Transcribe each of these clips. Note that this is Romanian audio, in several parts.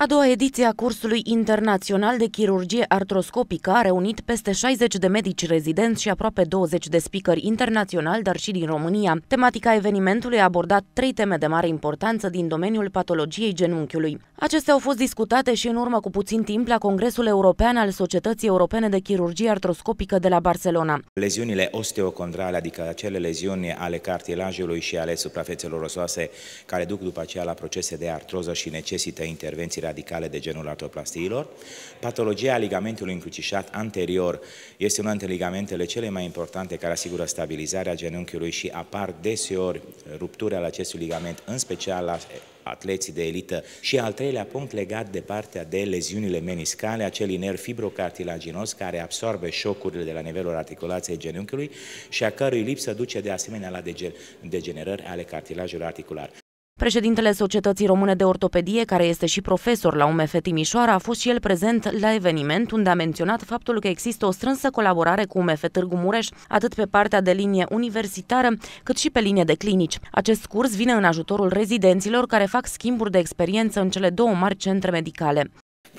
A doua ediție a cursului internațional de chirurgie artroscopică a reunit peste 60 de medici rezidenți și aproape 20 de speakeri internaționali, dar și din România. Tematica evenimentului a abordat trei teme de mare importanță din domeniul patologiei genunchiului. Acestea au fost discutate și în urmă cu puțin timp la Congresul European al Societății Europene de Chirurgie Artroscopică de la Barcelona. Leziunile osteocondrale, adică acele leziuni ale cartilajului și ale suprafețelor osoase care duc după aceea la procese de artroză și necesită intervenții radicale de genul artroplastiilor. Patologia ligamentului încrucișat anterior este una dintre ligamentele cele mai importante care asigură stabilizarea genunchiului și apar deseori rupturi al acestui ligament, în special la atleții de elită. Și al treilea punct legat de partea de leziunile meniscale, acel iner fibrocartilaginos care absorbe șocurile de la nivelul articulației genunchiului și a cărui lipsă duce de asemenea la degenerări ale cartilajului articular. Președintele Societății Române de Ortopedie, care este și profesor la UMF Timișoara, a fost și el prezent la eveniment unde a menționat faptul că există o strânsă colaborare cu UMF Târgu Mureș, atât pe partea de linie universitară, cât și pe linie de clinici. Acest curs vine în ajutorul rezidenților care fac schimburi de experiență în cele două mari centre medicale.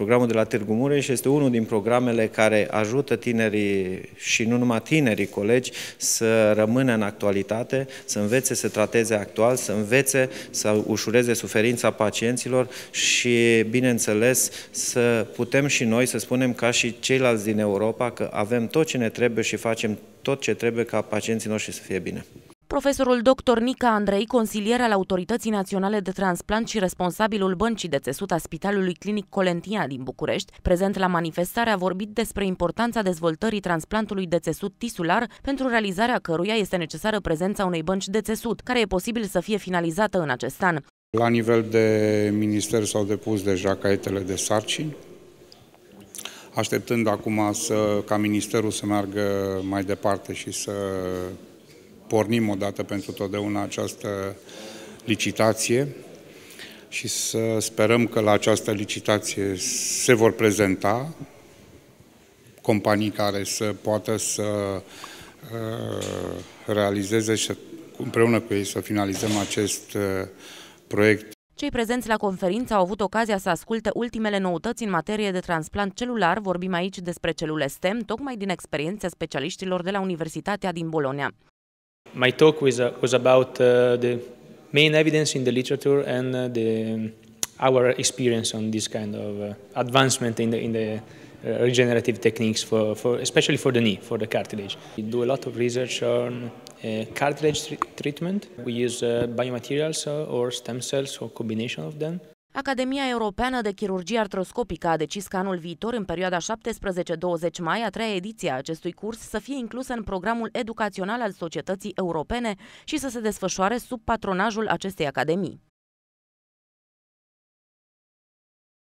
Programul de la Târgu Mureș este unul din programele care ajută tinerii și nu numai tinerii colegi să rămână în actualitate, să învețe să trateze actual, să învețe să ușureze suferința pacienților și, bineînțeles, să putem și noi să spunem ca și ceilalți din Europa că avem tot ce ne trebuie și facem tot ce trebuie ca pacienții noștri să fie bine. Profesorul dr. Nica Andrei, consilier al Autorității Naționale de Transplant și responsabilul băncii de țesut a Spitalului Clinic Colentina din București, prezent la manifestare, a vorbit despre importanța dezvoltării transplantului de țesut tisular, pentru realizarea căruia este necesară prezența unei bănci de țesut, care e posibil să fie finalizată în acest an. La nivel de minister s-au depus deja caietele de sarcini, așteptând acum să, ca ministerul să meargă mai departe și să pornim odată pentru totdeauna această licitație și să sperăm că la această licitație se vor prezenta companii care să poată să uh, realizeze și împreună cu ei să finalizăm acest uh, proiect. Cei prezenți la conferință au avut ocazia să asculte ultimele noutăți în materie de transplant celular, vorbim aici despre celule STEM, tocmai din experiența specialiștilor de la Universitatea din Bologna. My talk was, uh, was about uh, the main evidence in the literature and uh, the, our experience on this kind of uh, advancement in the, in the uh, regenerative techniques, for, for, especially for the knee, for the cartilage. We do a lot of research on uh, cartilage treatment. We use biomaterials or stem cells or combination of them. Academia Europeană de Chirurgie Artroscopică a decis că anul viitor, în perioada 17-20 mai, a treia ediție a acestui curs să fie inclusă în programul educațional al societății europene și să se desfășoare sub patronajul acestei academii.